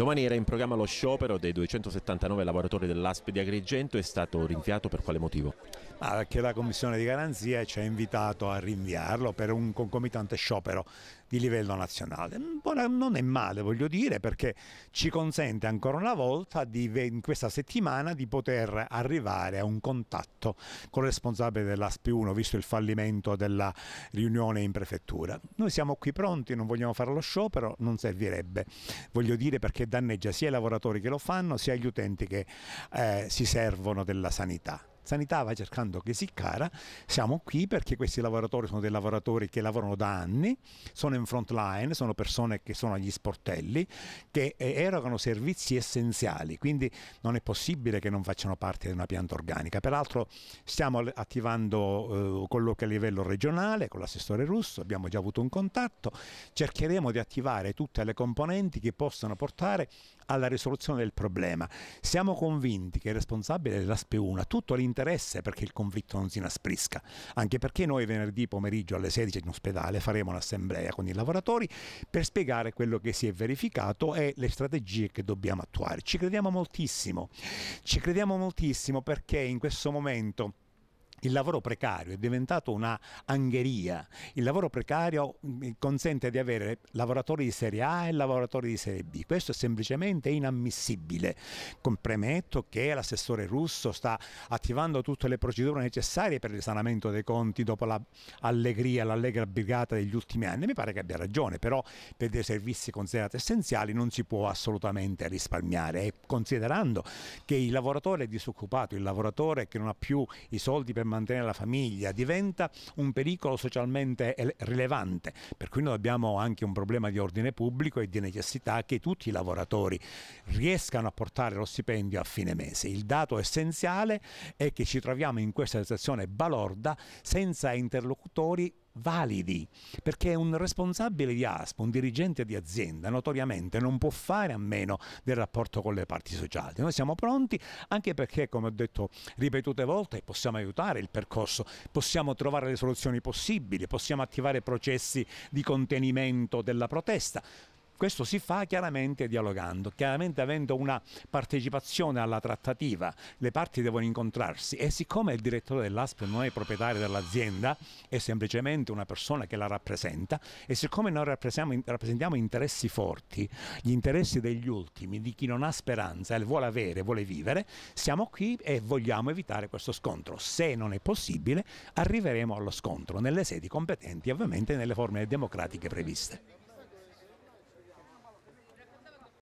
Domani era in programma lo sciopero dei 279 lavoratori dell'ASP di Agrigento, è stato rinviato per quale motivo? Ah, perché la Commissione di Garanzia ci ha invitato a rinviarlo per un concomitante sciopero di livello nazionale. Mm, non è male, voglio dire, perché ci consente ancora una volta di, in questa settimana di poter arrivare a un contatto con il responsabile dell'ASP1, visto il fallimento della riunione in prefettura. Noi siamo qui pronti, non vogliamo fare lo sciopero, non servirebbe, voglio dire, perché danneggia sia i lavoratori che lo fanno, sia gli utenti che eh, si servono della sanità sanità va cercando che si cara, siamo qui perché questi lavoratori sono dei lavoratori che lavorano da anni, sono in front line, sono persone che sono agli sportelli, che eh, erogano servizi essenziali, quindi non è possibile che non facciano parte di una pianta organica. Peraltro stiamo attivando eh, colloqui a livello regionale con l'assessore russo, abbiamo già avuto un contatto, cercheremo di attivare tutte le componenti che possano portare alla risoluzione del problema. Siamo convinti che il responsabile dell'ASPE 1, tutto l'interno interesse perché il conflitto non si inasprisca, anche perché noi venerdì pomeriggio alle 16 in ospedale faremo un'assemblea con i lavoratori per spiegare quello che si è verificato e le strategie che dobbiamo attuare. Ci crediamo moltissimo, ci crediamo moltissimo perché in questo momento il lavoro precario è diventato una angheria. Il lavoro precario mm, consente di avere lavoratori di serie A e lavoratori di serie B. Questo è semplicemente inammissibile. Premetto che l'assessore russo sta attivando tutte le procedure necessarie per il sanamento dei conti dopo l'allegria, l'allegra brigata degli ultimi anni. Mi pare che abbia ragione, però per dei servizi considerati essenziali non si può assolutamente risparmiare. E considerando che il lavoratore è disoccupato, il lavoratore che non ha più i soldi per mantenere la famiglia, diventa un pericolo socialmente rilevante, per cui noi abbiamo anche un problema di ordine pubblico e di necessità che tutti i lavoratori riescano a portare lo stipendio a fine mese. Il dato essenziale è che ci troviamo in questa situazione balorda senza interlocutori validi, perché un responsabile di ASPA, un dirigente di azienda, notoriamente non può fare a meno del rapporto con le parti sociali. Noi siamo pronti anche perché, come ho detto ripetute volte, possiamo aiutare il percorso, possiamo trovare le soluzioni possibili, possiamo attivare processi di contenimento della protesta. Questo si fa chiaramente dialogando, chiaramente avendo una partecipazione alla trattativa. Le parti devono incontrarsi e siccome il direttore dell'ASP non è proprietario dell'azienda, è semplicemente una persona che la rappresenta e siccome noi rappresentiamo interessi forti, gli interessi degli ultimi, di chi non ha speranza e vuole avere, vuole vivere, siamo qui e vogliamo evitare questo scontro. Se non è possibile, arriveremo allo scontro nelle sedi competenti, ovviamente nelle forme democratiche previste.